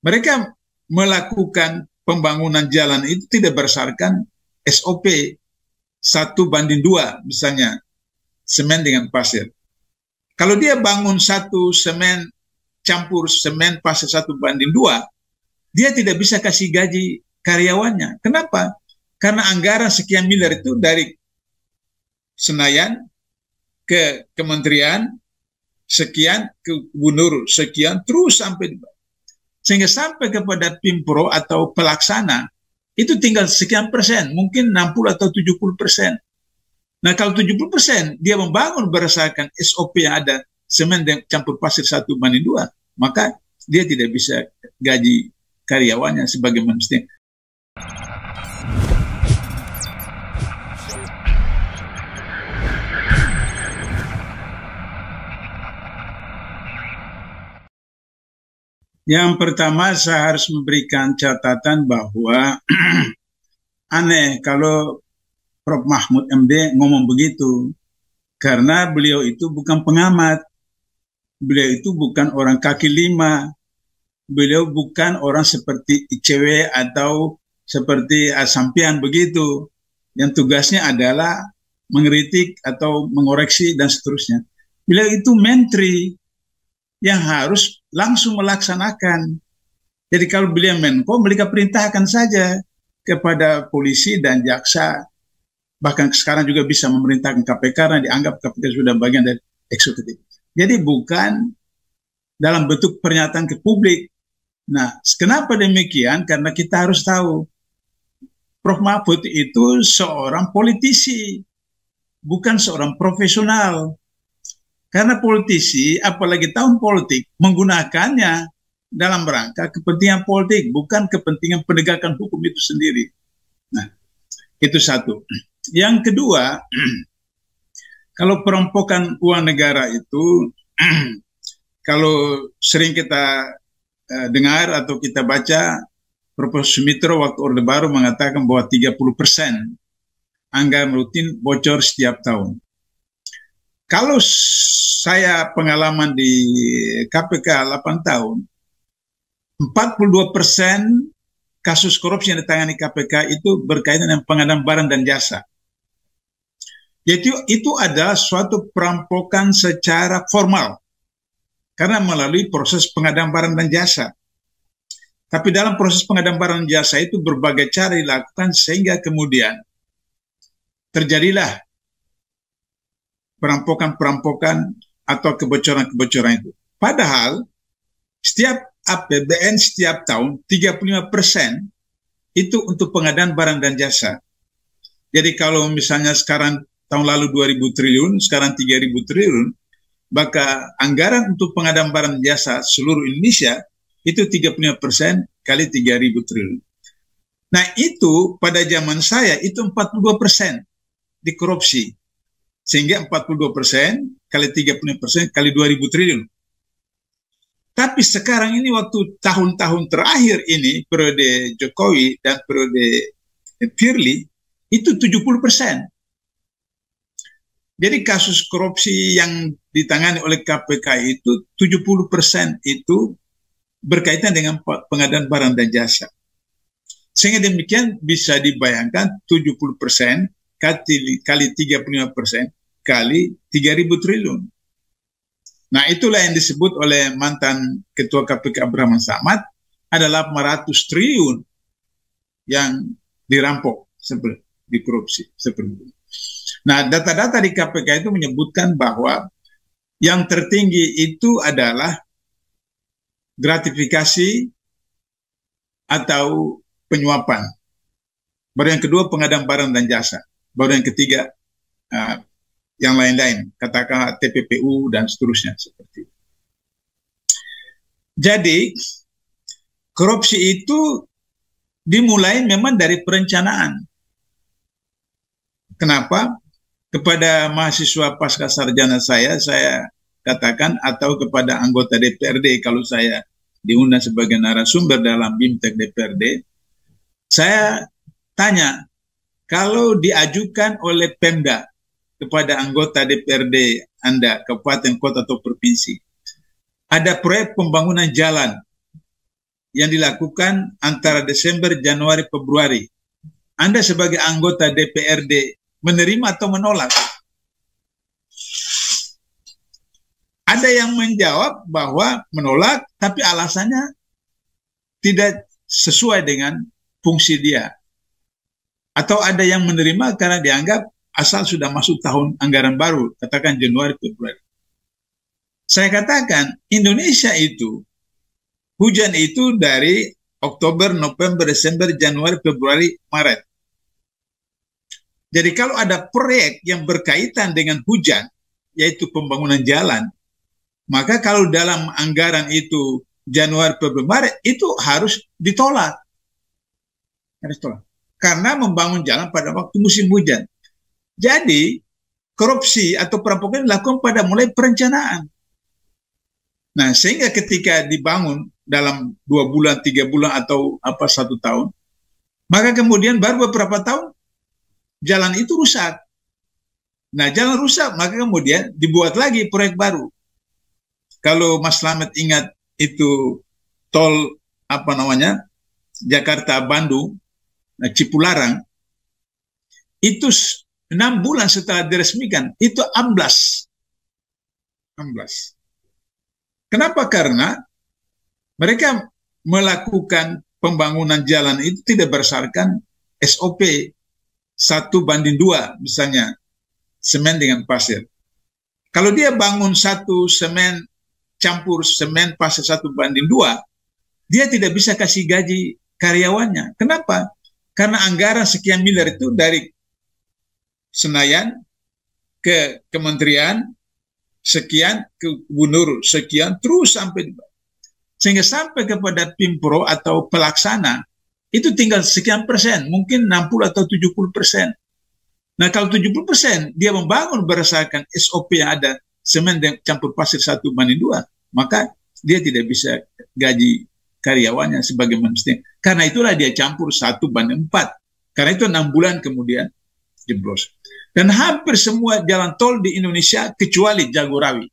Mereka melakukan pembangunan jalan itu tidak berdasarkan SOP satu banding dua misalnya semen dengan pasir. Kalau dia bangun satu semen campur semen pasir satu banding dua, dia tidak bisa kasih gaji karyawannya. Kenapa? Karena anggaran sekian miliar itu dari Senayan ke kementerian sekian ke gubernur sekian terus sampai sehingga sampai kepada pimpro atau pelaksana itu tinggal sekian persen, mungkin 60 atau 70 persen. Nah kalau 70 persen dia membangun berdasarkan SOP yang ada semen dan campur pasir satu banding dua, maka dia tidak bisa gaji karyawannya sebagaimana mestinya. Yang pertama saya harus memberikan catatan bahwa aneh kalau Prof. Mahmud MD ngomong begitu. Karena beliau itu bukan pengamat. Beliau itu bukan orang kaki lima. Beliau bukan orang seperti ICW atau seperti Asampian begitu. Yang tugasnya adalah mengkritik atau mengoreksi dan seterusnya. Beliau itu menteri yang harus langsung melaksanakan. Jadi kalau beliau Menko, mereka perintahkan saja kepada polisi dan jaksa. Bahkan sekarang juga bisa memerintahkan KPK karena dianggap KPK sudah bagian dari eksekutif. Jadi bukan dalam bentuk pernyataan ke publik. Nah, kenapa demikian? Karena kita harus tahu Prof. Mahfud itu seorang politisi, bukan seorang profesional. Karena politisi, apalagi tahun politik, menggunakannya dalam rangka kepentingan politik, bukan kepentingan penegakan hukum itu sendiri. Nah, itu satu. Yang kedua, kalau perampokan uang negara itu, kalau sering kita eh, dengar atau kita baca, Prof. Sumitro waktu Orde Baru mengatakan bahwa 30 persen anggaran rutin bocor setiap tahun. Kalau saya pengalaman di KPK 8 tahun, 42 persen kasus korupsi yang ditangani KPK itu berkaitan dengan pengadaan barang dan jasa. Yaitu itu adalah suatu perampokan secara formal karena melalui proses pengadaan barang dan jasa. Tapi dalam proses pengadaan barang dan jasa itu berbagai cara dilakukan sehingga kemudian terjadilah perampokan-perampokan atau kebocoran-kebocoran itu. Padahal setiap APBN setiap tahun 35 persen itu untuk pengadaan barang dan jasa. Jadi kalau misalnya sekarang tahun lalu 2000 triliun, sekarang 3000 triliun, maka anggaran untuk pengadaan barang dan jasa seluruh Indonesia itu 35 persen kali 3000 triliun. Nah itu pada zaman saya itu 42 persen dikorupsi. Sehingga 42 persen kali 30 persen kali 2000 triliun. Tapi sekarang ini waktu tahun-tahun terakhir ini periode Jokowi dan periode Firly itu 70 persen. Jadi kasus korupsi yang ditangani oleh KPK itu 70 persen itu berkaitan dengan pengadaan barang dan jasa. Sehingga demikian bisa dibayangkan 70 persen kali, kali 35 persen kali 3.000 triliun. Nah itulah yang disebut oleh mantan Ketua KPK Abraham Samad adalah 800 triliun yang dirampok sebelum dikorupsi seperti Nah data-data di KPK itu menyebutkan bahwa yang tertinggi itu adalah gratifikasi atau penyuapan. Baru yang kedua pengadaan barang dan jasa baru yang ketiga uh, yang lain-lain, katakan TPPU dan seterusnya seperti itu. Jadi korupsi itu dimulai memang dari perencanaan. Kenapa? Kepada mahasiswa pasca sarjana saya, saya katakan atau kepada anggota DPRD kalau saya diundang sebagai narasumber dalam BIMTEK DPRD, saya tanya kalau diajukan oleh Pemda kepada anggota DPRD Anda, kabupaten, kota, atau provinsi, ada proyek pembangunan jalan yang dilakukan antara Desember, Januari, Februari. Anda sebagai anggota DPRD menerima atau menolak? Ada yang menjawab bahwa menolak, tapi alasannya tidak sesuai dengan fungsi dia. Atau ada yang menerima karena dianggap asal sudah masuk tahun anggaran baru, katakan Januari Februari. Saya katakan Indonesia itu hujan itu dari Oktober, November, Desember, Januari, Februari, Maret. Jadi kalau ada proyek yang berkaitan dengan hujan, yaitu pembangunan jalan, maka kalau dalam anggaran itu Januari, Februari, Maret, itu harus ditolak. Harus ditolak karena membangun jalan pada waktu musim hujan. Jadi korupsi atau perampokan dilakukan pada mulai perencanaan. Nah sehingga ketika dibangun dalam dua bulan, tiga bulan atau apa satu tahun, maka kemudian baru beberapa tahun jalan itu rusak. Nah jalan rusak maka kemudian dibuat lagi proyek baru. Kalau Mas Slamet ingat itu tol apa namanya Jakarta Bandung Nah, Cipularang itu enam bulan setelah diresmikan itu amblas amblas kenapa karena mereka melakukan pembangunan jalan itu tidak berdasarkan SOP satu banding dua misalnya semen dengan pasir kalau dia bangun satu semen campur semen pasir satu banding dua dia tidak bisa kasih gaji karyawannya kenapa karena anggaran sekian miliar itu dari Senayan ke kementerian sekian ke gubernur sekian terus sampai sehingga sampai kepada pimpro atau pelaksana itu tinggal sekian persen mungkin 60 atau 70 persen nah kalau 70 persen dia membangun berdasarkan SOP yang ada semen dan campur pasir satu banding dua maka dia tidak bisa gaji karyawannya sebagai manusia. Karena itulah dia campur satu banding empat. Karena itu enam bulan kemudian jeblos. Dan hampir semua jalan tol di Indonesia kecuali Jagorawi.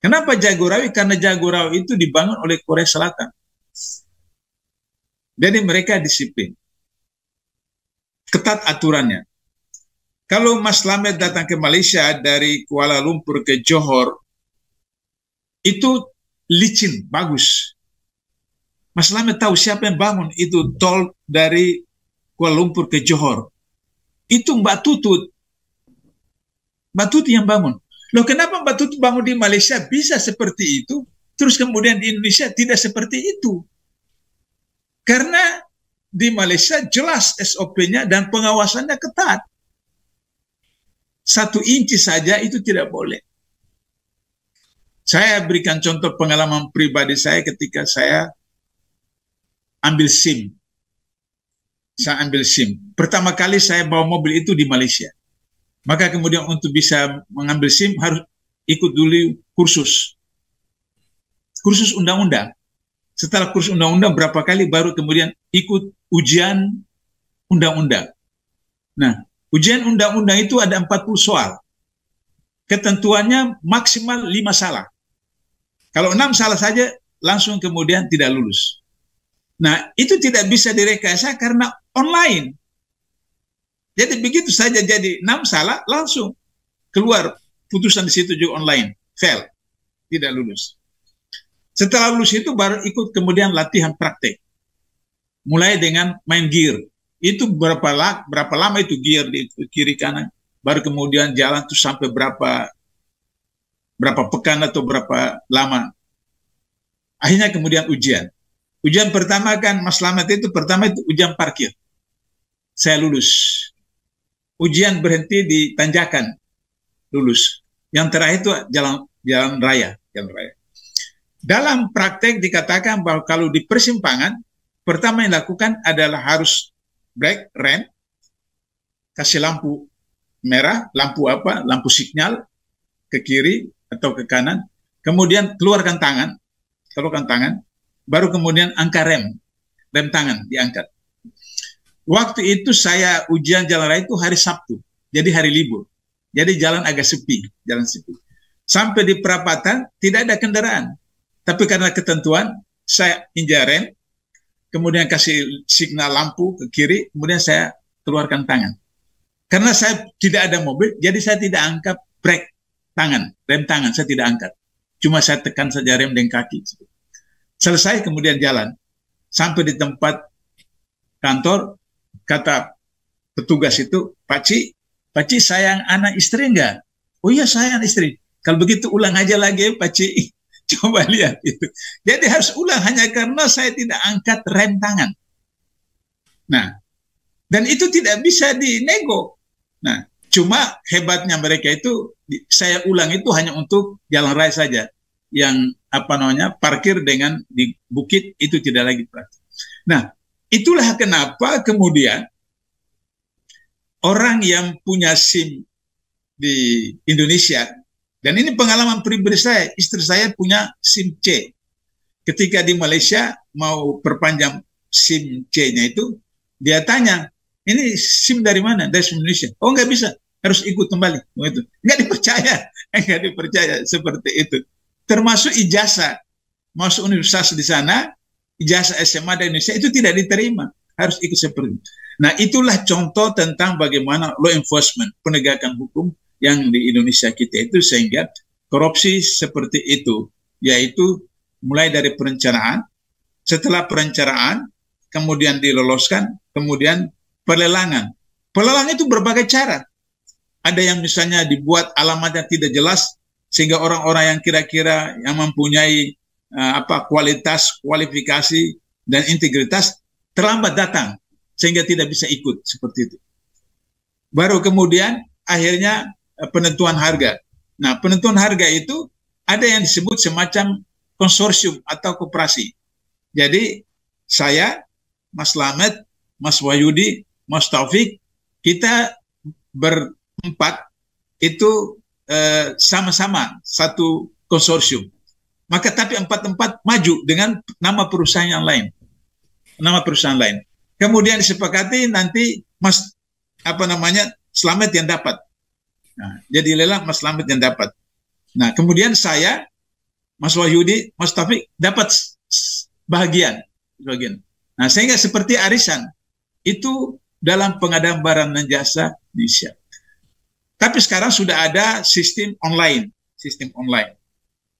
Kenapa Jagorawi? Karena Jagorawi itu dibangun oleh Korea Selatan. Jadi mereka disiplin. Ketat aturannya. Kalau Mas Lamet datang ke Malaysia dari Kuala Lumpur ke Johor, itu licin, bagus. Mas Lamet tahu siapa yang bangun itu tol dari Kuala Lumpur ke Johor. Itu Mbak Tutut. Mbak Tutut yang bangun. Loh kenapa Mbak Tutut bangun di Malaysia bisa seperti itu, terus kemudian di Indonesia tidak seperti itu? Karena di Malaysia jelas SOP-nya dan pengawasannya ketat. Satu inci saja itu tidak boleh. Saya berikan contoh pengalaman pribadi saya ketika saya ambil SIM. Saya ambil SIM. Pertama kali saya bawa mobil itu di Malaysia. Maka kemudian untuk bisa mengambil SIM harus ikut dulu kursus. Kursus undang-undang. Setelah kursus undang-undang berapa kali baru kemudian ikut ujian undang-undang. Nah, ujian undang-undang itu ada 40 soal. Ketentuannya maksimal 5 salah. Kalau enam salah saja, langsung kemudian tidak lulus. Nah, itu tidak bisa direkayasa karena online. Jadi begitu saja jadi enam salah, langsung keluar putusan di situ juga online, fail, tidak lulus. Setelah lulus itu baru ikut kemudian latihan praktek. Mulai dengan main gear. Itu berapa, berapa lama itu gear di kiri kanan. Baru kemudian jalan tuh sampai berapa berapa pekan atau berapa lama. Akhirnya kemudian ujian. Ujian pertama kan Mas Lamat itu pertama itu ujian parkir. Saya lulus. Ujian berhenti di tanjakan. Lulus. Yang terakhir itu jalan jalan raya, jalan raya. Dalam praktek dikatakan bahwa kalau di persimpangan pertama yang dilakukan adalah harus break rem kasih lampu merah, lampu apa? Lampu signal ke kiri, atau ke kanan, kemudian keluarkan tangan, keluarkan tangan, baru kemudian angka rem, rem tangan diangkat. Waktu itu saya ujian jalan raya itu hari Sabtu, jadi hari libur. Jadi jalan agak sepi, jalan sepi. Sampai di perapatan tidak ada kendaraan. Tapi karena ketentuan saya injak rem, kemudian kasih signal lampu ke kiri, kemudian saya keluarkan tangan. Karena saya tidak ada mobil, jadi saya tidak angkat brake tangan, rem tangan saya tidak angkat. Cuma saya tekan saja rem dengan kaki. Selesai kemudian jalan. Sampai di tempat kantor, kata petugas itu, Paci, Paci sayang anak istri enggak? Oh iya sayang istri. Kalau begitu ulang aja lagi Paci. Coba lihat itu. Jadi harus ulang hanya karena saya tidak angkat rem tangan. Nah, dan itu tidak bisa dinego. Nah, Cuma hebatnya mereka itu saya ulang itu hanya untuk jalan raya saja yang apa namanya parkir dengan di bukit itu tidak lagi praktis. Nah, itulah kenapa kemudian orang yang punya SIM di Indonesia dan ini pengalaman pribadi saya, istri saya punya SIM C. Ketika di Malaysia mau perpanjang SIM C-nya itu, dia tanya, ini SIM dari mana? Dari Indonesia. Oh nggak bisa, harus ikut kembali. Oh, itu nggak dipercaya, nggak dipercaya seperti itu. Termasuk ijazah masuk universitas di sana, ijazah SMA dari Indonesia itu tidak diterima, harus ikut seperti itu. Nah itulah contoh tentang bagaimana law enforcement penegakan hukum yang di Indonesia kita itu sehingga korupsi seperti itu yaitu mulai dari perencanaan, setelah perencanaan kemudian diloloskan, kemudian pelelangan. Pelelangan itu berbagai cara. Ada yang misalnya dibuat alamatnya tidak jelas sehingga orang-orang yang kira-kira yang mempunyai uh, apa kualitas, kualifikasi dan integritas terlambat datang sehingga tidak bisa ikut seperti itu. Baru kemudian akhirnya eh, penentuan harga. Nah, penentuan harga itu ada yang disebut semacam konsorsium atau koperasi. Jadi saya, Mas Lamet, Mas Wayudi, Mas Taufik, kita berempat itu eh, sama-sama eh, satu konsorsium. Maka tapi empat-empat maju dengan nama perusahaan yang lain. Nama perusahaan lain. Kemudian disepakati nanti Mas apa namanya Selamat yang dapat. Nah, jadi lelang Mas Slamet yang dapat. Nah, kemudian saya Mas Wahyudi, Mas Taufik dapat bagian, bagian. Nah, sehingga seperti arisan itu dalam pengadaan barang dan jasa di Indonesia. Tapi sekarang sudah ada sistem online, sistem online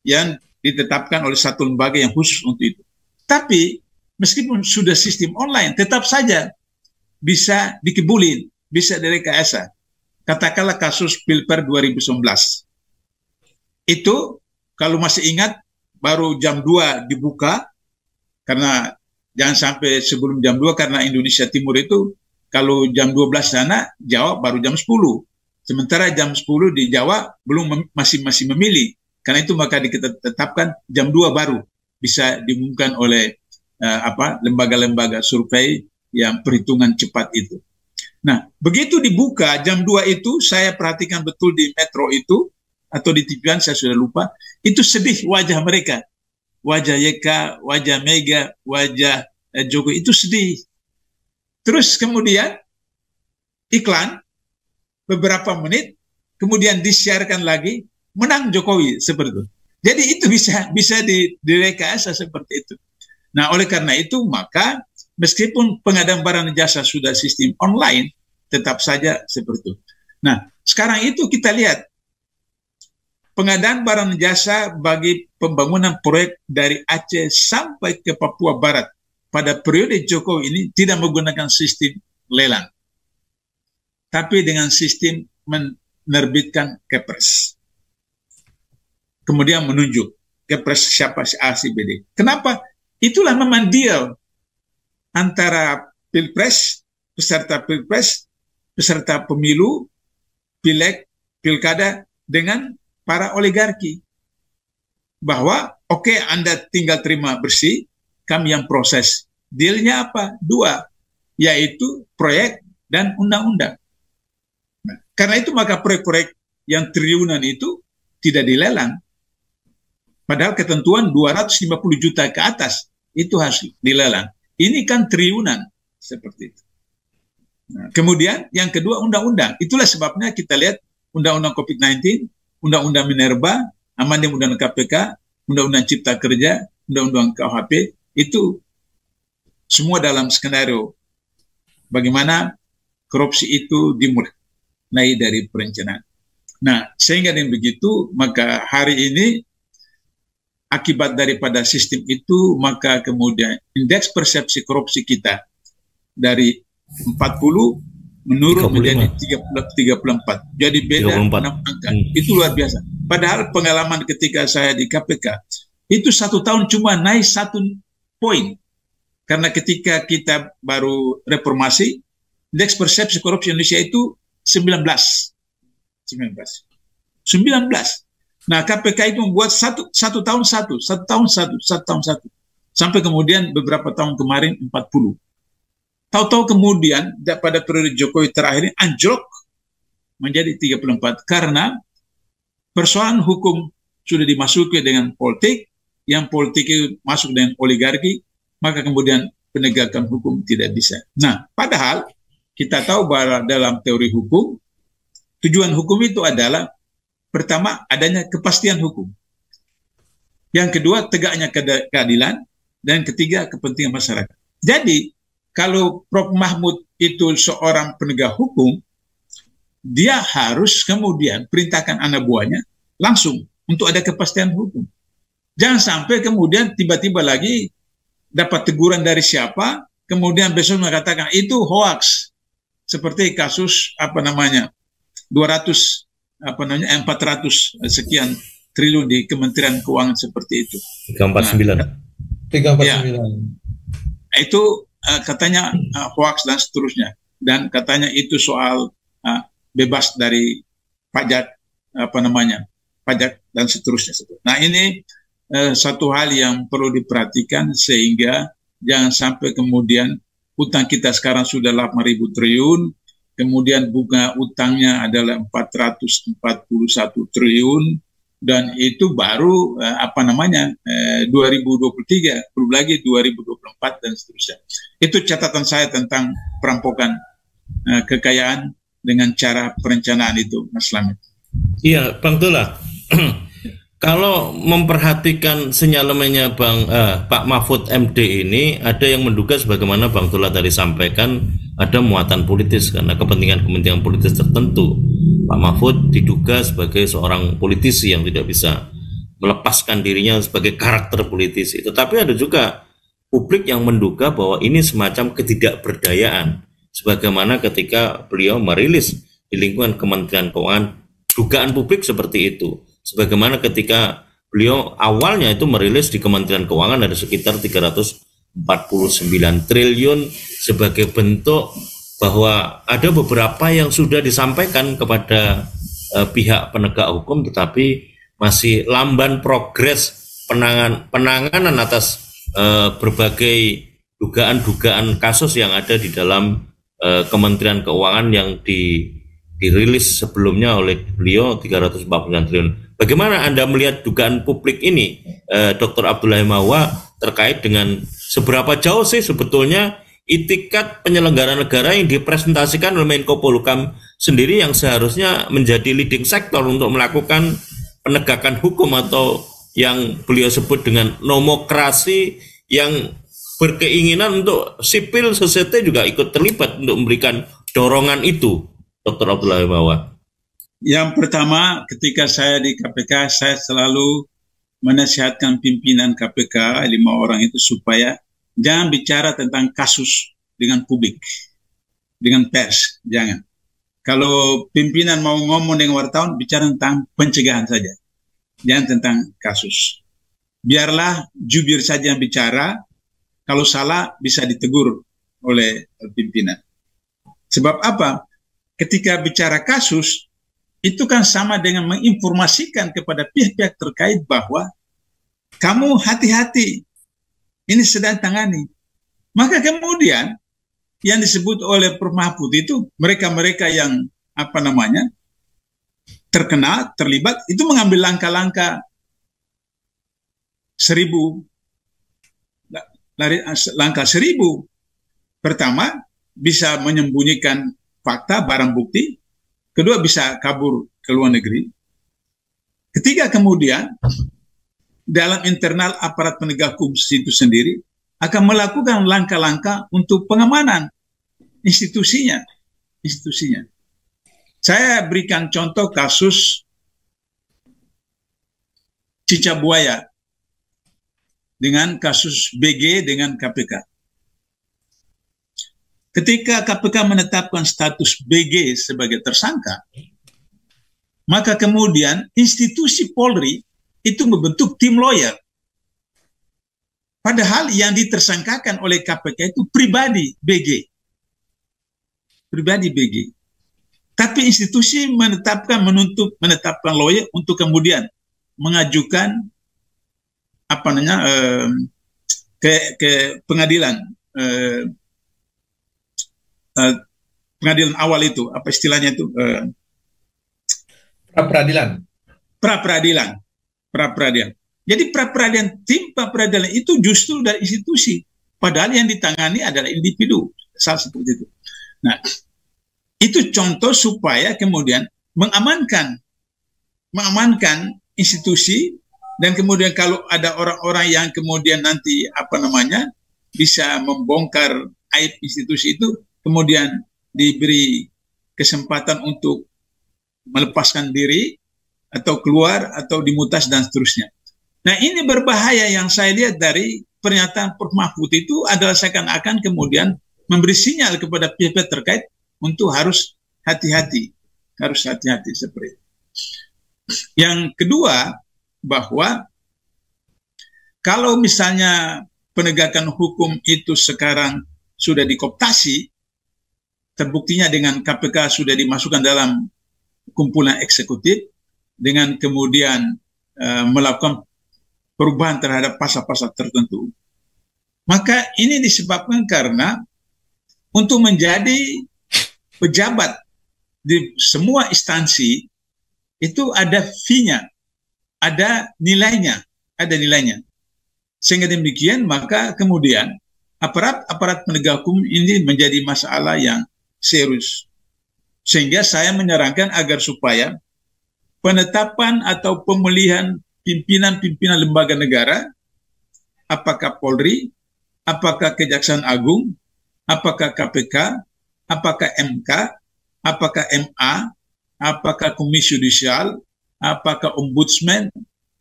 yang ditetapkan oleh satu lembaga yang khusus untuk itu. Tapi meskipun sudah sistem online, tetap saja bisa dikebulin, bisa direkayasa. Katakanlah kasus Pilper 2019. Itu kalau masih ingat baru jam 2 dibuka karena jangan sampai sebelum jam 2 karena Indonesia Timur itu kalau jam 12 sana Jawa baru jam 10. Sementara jam 10 di Jawa belum mem masih masih memilih. Karena itu maka kita tetapkan jam 2 baru bisa diumumkan oleh uh, apa lembaga-lembaga survei yang perhitungan cepat itu. Nah, begitu dibuka jam 2 itu saya perhatikan betul di metro itu atau di TV saya sudah lupa, itu sedih wajah mereka. Wajah YK, wajah Mega, wajah eh, Jokowi itu sedih Terus kemudian iklan beberapa menit, kemudian disiarkan lagi, menang Jokowi seperti itu. Jadi itu bisa bisa di, direkayasa seperti itu. Nah, oleh karena itu maka meskipun pengadaan barang jasa sudah sistem online, tetap saja seperti itu. Nah, sekarang itu kita lihat pengadaan barang jasa bagi pembangunan proyek dari Aceh sampai ke Papua Barat pada periode Jokowi ini tidak menggunakan sistem lelang, tapi dengan sistem menerbitkan kepres. Kemudian menunjuk kepres siapa si A, si B, D. Kenapa? Itulah memandil antara pilpres, peserta pilpres, peserta pemilu, pileg, pilkada dengan para oligarki. Bahwa oke okay, Anda tinggal terima bersih, kami yang proses. Dealnya apa? Dua, yaitu proyek dan undang-undang. Nah, karena itu maka proyek-proyek yang triliunan itu tidak dilelang. Padahal ketentuan 250 juta ke atas itu harus dilelang. Ini kan triliunan seperti itu. Nah, kemudian yang kedua undang-undang. Itulah sebabnya kita lihat undang-undang COVID-19, undang-undang Minerba, amandemen undang-undang KPK, undang-undang Cipta Kerja, undang-undang KUHP itu semua dalam skenario bagaimana korupsi itu dimulai dari perencanaan. Nah, sehingga dengan begitu, maka hari ini akibat daripada sistem itu, maka kemudian indeks persepsi korupsi kita dari 40 menurun 35. menjadi 30, 34. Jadi beda 34. 6 angka. Hmm. Itu luar biasa. Padahal pengalaman ketika saya di KPK, itu satu tahun cuma naik satu poin. Karena ketika kita baru reformasi, indeks persepsi korupsi Indonesia itu 19. 19. 19. Nah KPK itu membuat satu, satu tahun satu, satu tahun satu, satu tahun satu. Sampai kemudian beberapa tahun kemarin 40. Tahu-tahu kemudian pada periode Jokowi terakhir ini anjlok menjadi 34 karena persoalan hukum sudah dimasuki dengan politik, yang politik masuk dengan oligarki, maka kemudian penegakan hukum tidak bisa. Nah, padahal kita tahu bahwa dalam teori hukum, tujuan hukum itu adalah pertama adanya kepastian hukum. Yang kedua tegaknya keadilan dan ketiga kepentingan masyarakat. Jadi kalau Prof Mahmud itu seorang penegak hukum, dia harus kemudian perintahkan anak buahnya langsung untuk ada kepastian hukum. Jangan sampai kemudian tiba-tiba lagi dapat teguran dari siapa, kemudian besok mengatakan itu hoax. Seperti kasus apa namanya 200 apa namanya 400 eh, sekian triliun di Kementerian Keuangan seperti itu. 349. Nah, 349. Ya, itu uh, katanya uh, hoax dan seterusnya dan katanya itu soal uh, bebas dari pajak apa namanya pajak dan seterusnya. Nah ini eh, satu hal yang perlu diperhatikan sehingga jangan sampai kemudian utang kita sekarang sudah 8.000 triliun, kemudian bunga utangnya adalah 441 triliun dan itu baru eh, apa namanya eh, 2023 belum lagi 2024 dan seterusnya itu catatan saya tentang perampokan eh, kekayaan dengan cara perencanaan itu Mas Lamit. Iya, Bang Tula. kalau memperhatikan sinyalemennya Bang eh, Pak Mahfud MD ini ada yang menduga sebagaimana Bang Tula tadi sampaikan ada muatan politis karena kepentingan-kepentingan politis tertentu. Pak Mahfud diduga sebagai seorang politisi yang tidak bisa melepaskan dirinya sebagai karakter politisi. tapi ada juga publik yang menduga bahwa ini semacam ketidakberdayaan sebagaimana ketika beliau merilis di lingkungan Kementerian Keuangan dugaan publik seperti itu sebagaimana ketika beliau awalnya itu merilis di Kementerian Keuangan ada sekitar 349 triliun sebagai bentuk bahwa ada beberapa yang sudah disampaikan kepada eh, pihak penegak hukum tetapi masih lamban progres penangan penanganan atas eh, berbagai dugaan-dugaan kasus yang ada di dalam eh, Kementerian Keuangan yang di dirilis sebelumnya oleh beliau 349 triliun. Bagaimana Anda melihat dugaan publik ini, eh, Dr. Abdullah Mawa, terkait dengan seberapa jauh sih sebetulnya itikat penyelenggara negara yang dipresentasikan oleh Menko Polukam sendiri yang seharusnya menjadi leading sektor untuk melakukan penegakan hukum atau yang beliau sebut dengan nomokrasi yang berkeinginan untuk sipil society juga ikut terlibat untuk memberikan dorongan itu. Dr. Abdullah Himawan? Yang pertama, ketika saya di KPK, saya selalu menasihatkan pimpinan KPK, lima orang itu, supaya jangan bicara tentang kasus dengan publik, dengan pers, jangan. Kalau pimpinan mau ngomong dengan wartawan, bicara tentang pencegahan saja, jangan tentang kasus. Biarlah jubir saja yang bicara, kalau salah bisa ditegur oleh pimpinan. Sebab apa? ketika bicara kasus itu kan sama dengan menginformasikan kepada pihak-pihak terkait bahwa kamu hati-hati ini sedang tangani. Maka kemudian yang disebut oleh Prof Mahfud itu mereka-mereka yang apa namanya terkena terlibat itu mengambil langkah-langkah seribu langkah seribu pertama bisa menyembunyikan fakta, barang bukti. Kedua bisa kabur ke luar negeri. Ketiga kemudian dalam internal aparat penegak hukum situ sendiri akan melakukan langkah-langkah untuk pengamanan institusinya, institusinya. Saya berikan contoh kasus Cicabuaya dengan kasus BG dengan KPK. Ketika KPK menetapkan status BG sebagai tersangka, maka kemudian institusi Polri itu membentuk tim lawyer. Padahal yang ditersangkakan oleh KPK itu pribadi BG. Pribadi BG. Tapi institusi menetapkan menuntut menetapkan lawyer untuk kemudian mengajukan apa namanya eh, ke ke pengadilan eh, Eh, pengadilan awal itu apa istilahnya itu eh, pra peradilan pra peradilan pra peradilan jadi pra peradilan tim pra peradilan itu justru dari institusi padahal yang ditangani adalah individu salah seperti itu nah itu contoh supaya kemudian mengamankan mengamankan institusi dan kemudian kalau ada orang-orang yang kemudian nanti apa namanya bisa membongkar aib institusi itu kemudian diberi kesempatan untuk melepaskan diri atau keluar atau dimutas dan seterusnya. Nah ini berbahaya yang saya lihat dari pernyataan Prof. Mahfud itu adalah seakan-akan kemudian memberi sinyal kepada pihak terkait untuk harus hati-hati, harus hati-hati seperti itu. Yang kedua bahwa kalau misalnya penegakan hukum itu sekarang sudah dikoptasi, terbuktinya dengan KPK sudah dimasukkan dalam kumpulan eksekutif dengan kemudian uh, melakukan perubahan terhadap pasal-pasal tertentu. Maka ini disebabkan karena untuk menjadi pejabat di semua instansi itu ada fee-nya, ada nilainya, ada nilainya. Sehingga demikian maka kemudian aparat-aparat penegak hukum ini menjadi masalah yang serius. Sehingga saya menyarankan agar supaya penetapan atau pemilihan pimpinan-pimpinan lembaga negara, apakah Polri, apakah Kejaksaan Agung, apakah KPK, apakah MK, apakah MA, apakah Komisi Yudisial, apakah Ombudsman,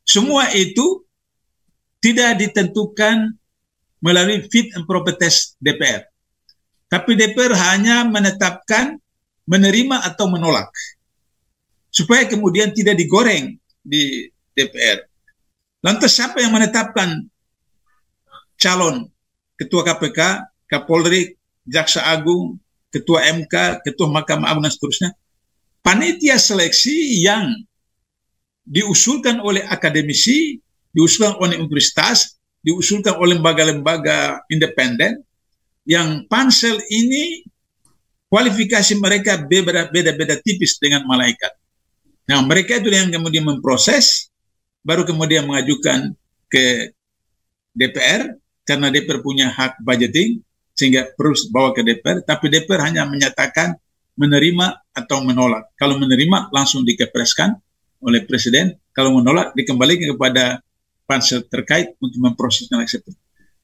semua itu tidak ditentukan melalui fit and proper test DPR tapi DPR hanya menetapkan menerima atau menolak supaya kemudian tidak digoreng di DPR. Lantas siapa yang menetapkan calon ketua KPK, Kapolri, Jaksa Agung, ketua MK, ketua Mahkamah Agung dan seterusnya? Panitia seleksi yang diusulkan oleh akademisi, diusulkan oleh universitas, diusulkan oleh lembaga-lembaga independen yang pansel ini kualifikasi mereka beda-beda tipis dengan malaikat. Nah, mereka itu yang kemudian memproses, baru kemudian mengajukan ke DPR, karena DPR punya hak budgeting, sehingga terus bawa ke DPR, tapi DPR hanya menyatakan menerima atau menolak. Kalau menerima, langsung dikepreskan oleh Presiden, kalau menolak, dikembalikan kepada pansel terkait untuk memprosesnya seperti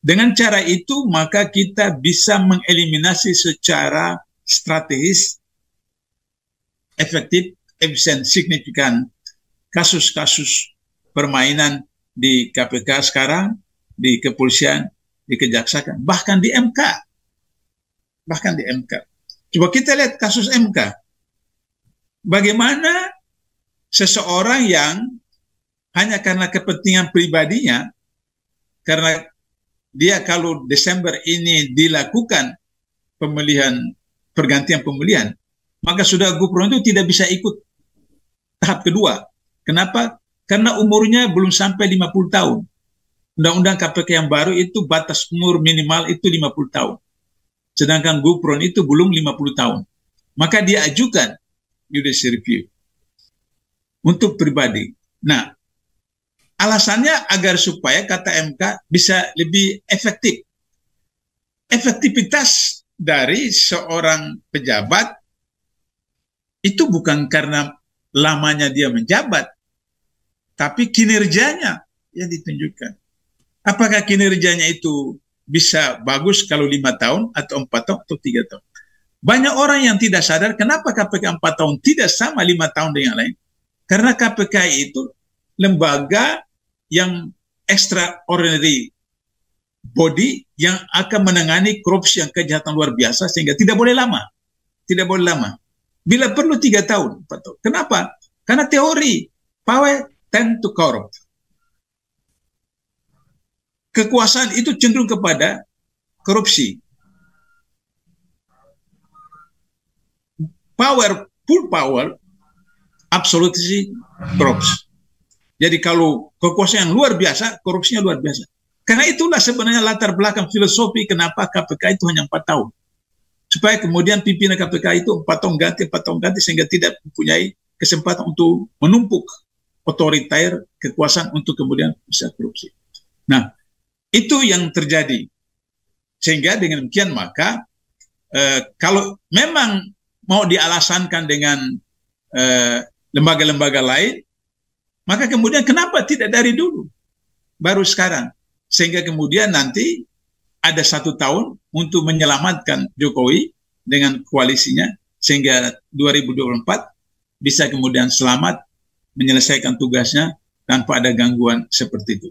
dengan cara itu maka kita bisa mengeliminasi secara strategis, efektif, efisien, signifikan kasus-kasus permainan di KPK sekarang, di kepolisian, di kejaksaan, bahkan di MK. Bahkan di MK. Coba kita lihat kasus MK. Bagaimana seseorang yang hanya karena kepentingan pribadinya, karena dia kalau Desember ini dilakukan pemilihan pergantian pemilihan, maka sudah gubernur itu tidak bisa ikut tahap kedua. Kenapa? Karena umurnya belum sampai 50 tahun. Undang-undang KPK yang baru itu batas umur minimal itu 50 tahun. Sedangkan Gupron itu belum 50 tahun. Maka dia ajukan judicial review untuk pribadi. Nah, Alasannya agar supaya kata MK bisa lebih efektif. Efektivitas dari seorang pejabat itu bukan karena lamanya dia menjabat, tapi kinerjanya yang ditunjukkan. Apakah kinerjanya itu bisa bagus kalau lima tahun atau empat tahun atau tiga tahun? Banyak orang yang tidak sadar kenapa KPK empat tahun tidak sama lima tahun dengan lain. Karena KPK itu lembaga yang extraordinary body yang akan menangani korupsi yang kejahatan luar biasa sehingga tidak boleh lama. Tidak boleh lama. Bila perlu tiga tahun, empat Kenapa? Karena teori power tend to corrupt. Kekuasaan itu cenderung kepada korupsi. Power, full power, absolutely corrupts. Jadi kalau kekuasaan yang luar biasa, korupsinya luar biasa. Karena itulah sebenarnya latar belakang filosofi kenapa KPK itu hanya empat tahun. Supaya kemudian pimpinan KPK itu empat tahun ganti, empat tahun ganti sehingga tidak mempunyai kesempatan untuk menumpuk otoriter kekuasaan untuk kemudian bisa korupsi. Nah, itu yang terjadi. Sehingga dengan demikian maka eh, kalau memang mau dialasankan dengan eh, lembaga-lembaga eh, lain, maka kemudian kenapa tidak dari dulu? Baru sekarang. Sehingga kemudian nanti ada satu tahun untuk menyelamatkan Jokowi dengan koalisinya sehingga 2024 bisa kemudian selamat menyelesaikan tugasnya tanpa ada gangguan seperti itu.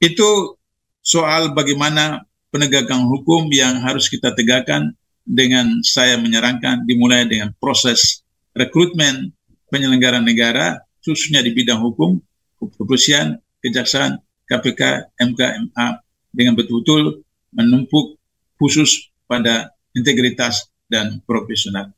Itu soal bagaimana penegakan hukum yang harus kita tegakkan dengan saya menyerangkan dimulai dengan proses rekrutmen penyelenggara negara khususnya di bidang hukum, kepolisian, kejaksaan, KPK, MK, MA dengan betul-betul menumpuk khusus pada integritas dan profesional.